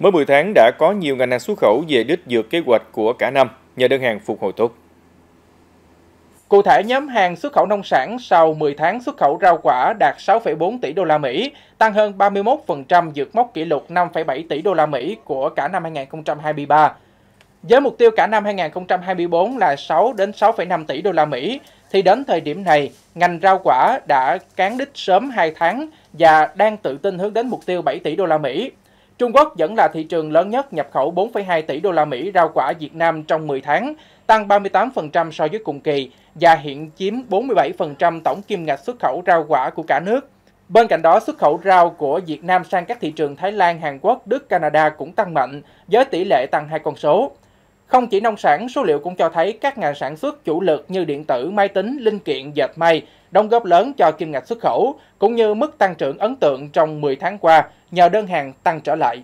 Mới 10 tháng đã có nhiều ngành hàng xuất khẩu về đích vượt kế hoạch của cả năm nhờ đơn hàng phục hồi tốt. Cụ thể, nhóm hàng xuất khẩu nông sản sau 10 tháng xuất khẩu rau quả đạt 6,4 tỷ đô la Mỹ, tăng hơn 31% vượt mốc kỷ lục 5,7 tỷ đô la Mỹ của cả năm 2023. Với mục tiêu cả năm 2024 là 6 đến 6,5 tỷ đô la Mỹ, thì đến thời điểm này, ngành rau quả đã cán đích sớm 2 tháng và đang tự tin hướng đến mục tiêu 7 tỷ đô la Mỹ. Trung Quốc vẫn là thị trường lớn nhất nhập khẩu 4,2 tỷ đô la Mỹ rau quả Việt Nam trong 10 tháng, tăng 38% so với cùng kỳ và hiện chiếm 47% tổng kim ngạch xuất khẩu rau quả của cả nước. Bên cạnh đó, xuất khẩu rau của Việt Nam sang các thị trường Thái Lan, Hàn Quốc, Đức, Canada cũng tăng mạnh với tỷ lệ tăng hai con số. Không chỉ nông sản, số liệu cũng cho thấy các ngành sản xuất chủ lực như điện tử, máy tính, linh kiện, dệt may đóng góp lớn cho kim ngạch xuất khẩu, cũng như mức tăng trưởng ấn tượng trong 10 tháng qua nhờ đơn hàng tăng trở lại.